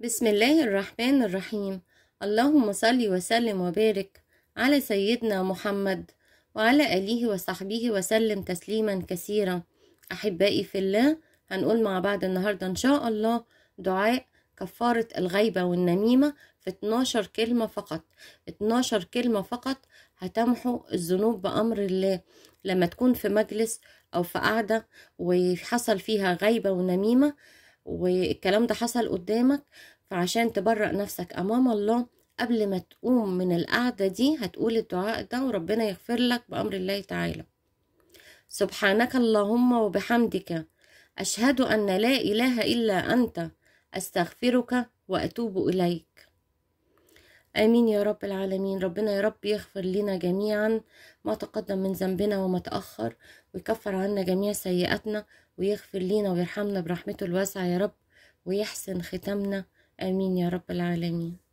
بسم الله الرحمن الرحيم اللهم صل وسلم وبارك على سيدنا محمد وعلى آله وصحبه وسلم تسليما كثيرا أحبائي في الله هنقول مع بعض النهاردة إن شاء الله دعاء كفارة الغيبة والنميمة في 12 كلمة فقط 12 كلمة فقط هتمحو الذنوب بأمر الله لما تكون في مجلس أو في قعدة وحصل فيها غيبة ونميمة والكلام ده حصل قدامك فعشان تبرأ نفسك أمام الله قبل ما تقوم من القعدة دي هتقول الدعاء ده وربنا يغفر لك بأمر الله تعالى سبحانك اللهم وبحمدك أشهد أن لا إله إلا أنت أستغفرك وأتوب إليك آمين يا رب العالمين ربنا يا رب يغفر لنا جميعا ما تقدم من ذنبنا وما تأخر ويكفر عنا جميع سيئاتنا ويغفر لنا ويرحمنا برحمته الواسعة يا رب ويحسن ختامنا آمين يا رب العالمين